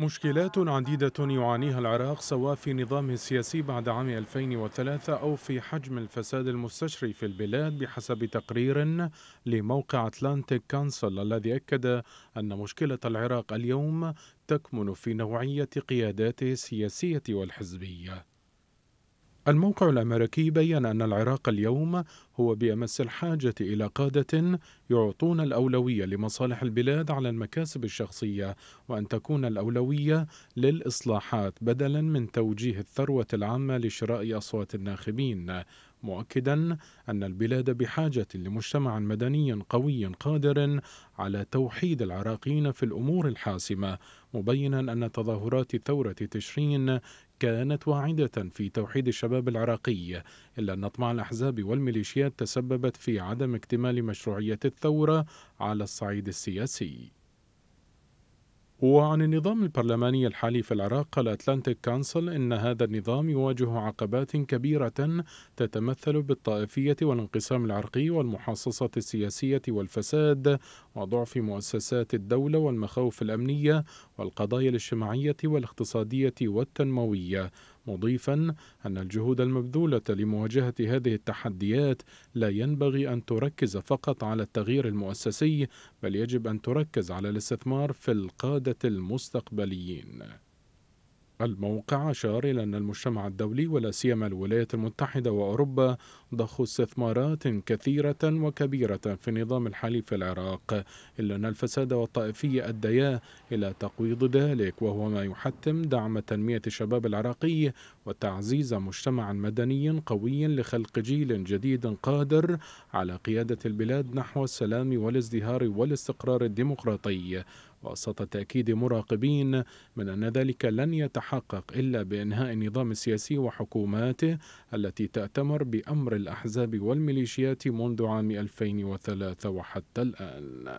مشكلات عديدة يعانيها العراق سواء في نظامه السياسي بعد عام 2003 أو في حجم الفساد المستشري في البلاد بحسب تقرير لموقع أتلانتيك كانسل الذي أكد أن مشكلة العراق اليوم تكمن في نوعية قياداته السياسية والحزبية الموقع الأمريكي بيّن أن العراق اليوم هو بأمس الحاجة إلى قادة يعطون الأولوية لمصالح البلاد على المكاسب الشخصية وأن تكون الأولوية للإصلاحات بدلا من توجيه الثروة العامة لشراء أصوات الناخبين مؤكدا أن البلاد بحاجة لمجتمع مدني قوي قادر على توحيد العراقيين في الأمور الحاسمة مبينا أن تظاهرات ثورة تشرين كانت واعدة في توحيد الشباب العراقي إلا أن أطماع الأحزاب والميليشيات تسببت في عدم اكتمال مشروعية الثورة على الصعيد السياسي وعن النظام البرلماني الحالي في العراق قال أتلانتيك كانسل إن هذا النظام يواجه عقبات كبيرة تتمثل بالطائفية والانقسام العرقي والمحاصصة السياسية والفساد وضعف مؤسسات الدولة والمخاوف الأمنية والقضايا الاجتماعية والاقتصادية والتنموية مضيفا أن الجهود المبذولة لمواجهة هذه التحديات لا ينبغي أن تركز فقط على التغيير المؤسسي بل يجب أن تركز على الاستثمار في القادة المستقبليين الموقع أشار إلى أن المجتمع الدولي ولا سيما الولايات المتحدة وأوروبا ضخوا استثمارات كثيرة وكبيرة في النظام الحالي في العراق إلا أن الفساد والطائفية أديا إلى تقويض ذلك وهو ما يحتم دعم تنمية الشباب العراقي وتعزيز مجتمع مدني قوي لخلق جيل جديد قادر على قيادة البلاد نحو السلام والازدهار والاستقرار الديمقراطي وسط تأكيد مراقبين من أن ذلك لن يتحقق إلا بإنهاء النظام السياسي وحكوماته التي تأتمر بأمر الأحزاب والميليشيات منذ عام 2003 وحتى الآن